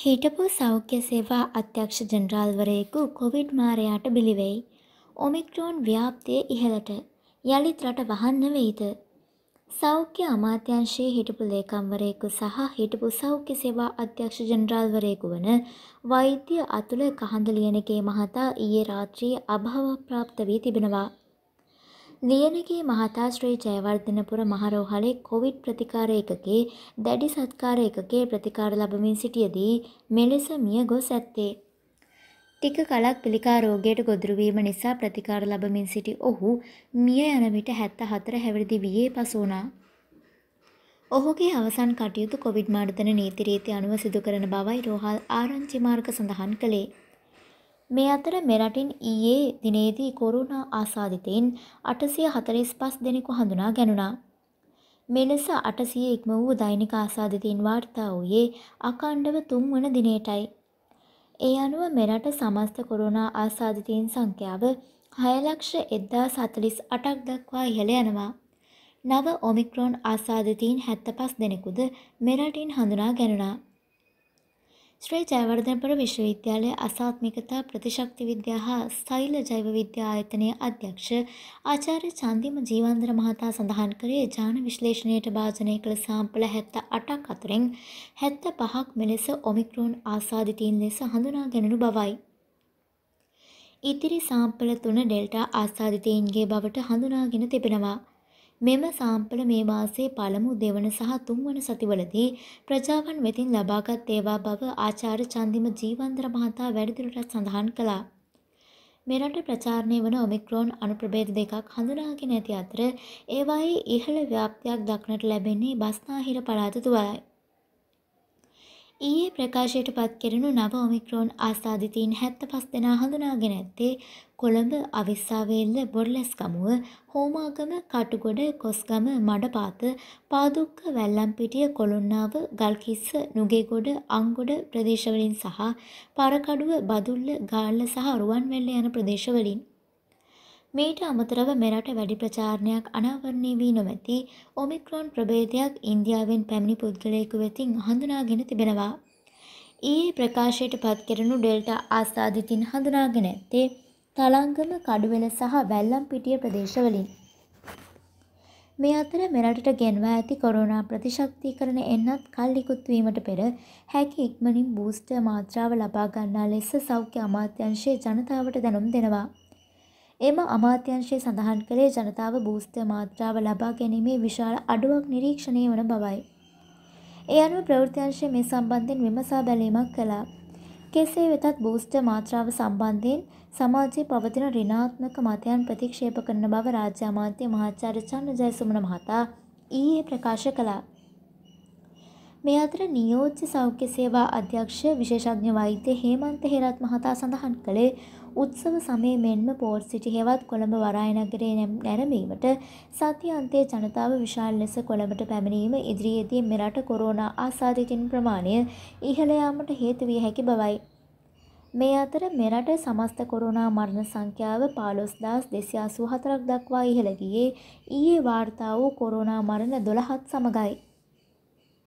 හිටපු සෞඛ්‍ය සේවා අධ්‍යක්ෂ ජනරාල්වරයෙකු කොවිඩ් මාරයාට බිලිවෙයි. ඔමික්‍රෝන් ව්‍යාප්තිය ඉහළට යළිත් රට වහන්න වෙයිද. සෞඛ්‍ය අමාත්‍යංශයේ හිටපු ලේකම්වරයෙකු සහ හිටපු සෞඛ්‍ය සේවා අධ්‍යක්ෂ ජනරාල්වරයෙකු වන වෛද්‍ය අතුල කහඳලියනගේ මහතා ඊයේ රාත්‍රියේ අභාව ප්‍රාප්ත වී තිබෙනවා. ලියනගේ මහතා ශ්‍රී ජයවර්ධනපුර මහරෝහලේ කොවිඩ් ප්‍රතිකාර ඒකකේ දැඩි සත්කාර ඒකකේ ප්‍රතිකාර ලබමින් සිටියදී මෙලෙස මිය ගොස් ඇත්තේ. ටික කලක් පිළිකා රෝගයට ගොදුරු වීම නිසා ප්‍රතිකාර ලබමින් සිටි ඔහු මිය යන විට 74 හැවිරිදි වියේ පසු වුණා. ඔහුගේ අවසන් කටයුතු කොවිඩ් මර්ධන නීති රීති අනුව සිදු කරන බවයි රෝහල් ආරංචි මාර්ග සඳහන් කළේ. මේ අතර මෙරටින් ඊයේ දිනේදී කොරුණා ආසාදිතයින් 845 දෙනෙකු හඳුනා ගැනුණා. මෙලෙස 800 ඉක්ම වූ දෛනික ආසාදිතයින් වාර්තා වූයේ අඛණ්ඩව තුන්වන දිනයටයි. ඒ අනුව මෙරට සමස්ත කොරුණා ආසාධිතීන් සංඛ්‍යාව හයලක්ෂ එද්දා සතලිස් අටක් දක්වා ඉහළ යනවා. නව ඔමික්‍රෝන් ආසාධිතීන් හැත්ත පස් දෙනෙකුද මෙරටින් හඳුනා ගැනුණා. ශ්‍රී ජයවර්ධනපුර විශ්වවිද්‍යාලයේ අසාත්මිකතා ප්‍රතිශක්ති විද්‍යා හා ස්ථෛල ජෛව විද්‍යා ආයතනයේ අධ්‍යක්ෂ ආචාර්ය චන්දිම ජීවන්දර මහතා සඳහන් කරේ ජාන විශ්ලේෂණයට භාජනය කළ සාම්පල 78ක් අතරින් 75ක් මෙලෙස ඔමික්‍රෝන් ආසාදිතීන් ලෙස හඳුනා ගැනුණු බවයි. ඉතිරි සාම්පල 3 ඩෙල්ටා ආසාදිතීන්ගේ බවට හඳුනාගෙන තිබෙනවා. මෙම සාම්පල මේ මාසයේ පළමු දෙවන සහ තුන්වන සතිවලදී ප්‍රජාවන් වෙතින් ලබාගත් ඒවා බව ආචාර්ය චන්දිම ජීවන්දර මහතා වැඩිදුරටත් සඳහන් කළා. මෙරට ප්‍රචාරණය වන ඔමික්‍රෝන් අනුප්‍රභේද දෙකක් හඳුනාගෙන ඇති අතර ඒවායේ ඉහළ ව්‍යාප්තියක් දක්නට ලැබෙන්නේ බස්නාහිර පළාත තුවායි. ඊයේ ප්‍රකාශයට පත් කෙරුණු නව ඔමික්‍රෝන් ආසාධිතීන් හැත්ත පස් දෙනා හඳුනාගෙන ඇත්තේ කොළඹ අවිස්සාවේල්ල බොඩලස්කමුව හෝමාගම කටුගොඩ කොස්ගම මඩපාත පාදුක්ක වැල්ලම්පිටිය කොළුන්නාව ගල්කිස්ස නුගේගොඩ අංගොඩ ප්‍රදේශවලින් සහ පරකඩුව බදුල්ල ගාල්ල සහ රුවන්වැල්ල යන ප්‍රදේශවලින් මීට අමතරව මෙරට වැඩි ප්‍රචාරණයක් අනාවරණය වී නොමැති ඔමික්‍රෝන් ප්‍රභේදයක් ඉන්දියාවෙන් පැමිණි පුද්ගලයෙකු වෙතින් හඳුනාගෙන තිබෙනවා. ඊයේ ප්‍රකාශයට පත් කෙරෙනු ඩෙල්ටා ආසාදිතින් හඳුනාගෙන ඇත්තේ තලංගම කඩුවෙල සහ වැල්ලම් පිටිය ප්‍රදේශවලින්. මේ අතර මෙරටට ගෙන්වා ඇති කොරෝනා ප්‍රතිශක්තිකරණ එන්නත් කල් ඉකුත්වීමට පෙර හැකි ඉක්මනින් බූස්ටර් මාත්‍රාව ලබා ගන්නා ලෙස සෞඛ්‍ය අමාත්‍යංශයේ ජනතාවට දැනුම් දෙනවා. එම අමාත්‍යංශයේ සඳහන් කළේ ජනතාව බූස්ටර් මාත්‍රාව ලබා ගැනීමේ විශාල අඩුවක් නිරීක්ෂණය වන බවයි. ඒ අනුව ප්‍රවෘත්තිංශය මේ සම්බන්ධයෙන් විමසා බැලීමක් කළා. කෙසේ වෙතත් බූස්ටර් මාත්‍රාව සම්බන්ධයෙන් සමාජයේ පවතින ඍණාත්මක මතයන් ප්‍රතික්ෂේප කරන බව රාජ්‍ය අමාත්‍ය මහාචාර්ය චන්න ජයසුමන මහතා ඊයේ ප්‍රකාශ කළා. මේ අතර නියෝජ්‍ය සෞඛ්‍ය සේවා අධ්‍යක්ෂ විශේෂඥ වෛද්‍ය හේමන්ත හේරත් මහතා සඳහන් කළේ උත්සව සමය මෙන්ම පෝට් සිටි හෙවත් කොළඹ වරායනගරේ නැරමීමට සතියන්තයේ ජනතාව විශාල ලෙස කොළඹට පැමිණීම ඉදිරියේදී මෙරට කොරෝනා ආසාදිතින් ප්‍රමාණය ඉහළ යාමට හේතු විය හැකි බවයි. මේ අතර මෙරට සමස්ත කොරුණා මරණ සංඛ්‍යාව පාලොස් දස් දෙසි අසූ හතරක් දක්වා ඉහළ ගියේ ඊයේ වාර්තා වූ කොරුණා මරණ දොළහත් සමගයි.